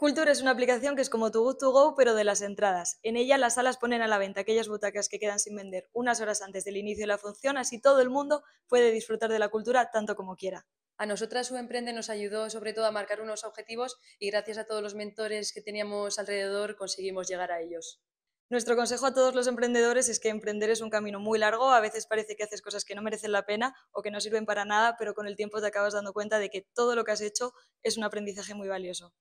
Cultura es una aplicación que es como tu Good to Go, pero de las entradas. En ella las salas ponen a la venta aquellas butacas que quedan sin vender unas horas antes del inicio de la función, así todo el mundo puede disfrutar de la cultura tanto como quiera. A nosotras su emprende nos ayudó sobre todo a marcar unos objetivos y gracias a todos los mentores que teníamos alrededor conseguimos llegar a ellos. Nuestro consejo a todos los emprendedores es que emprender es un camino muy largo, a veces parece que haces cosas que no merecen la pena o que no sirven para nada, pero con el tiempo te acabas dando cuenta de que todo lo que has hecho es un aprendizaje muy valioso.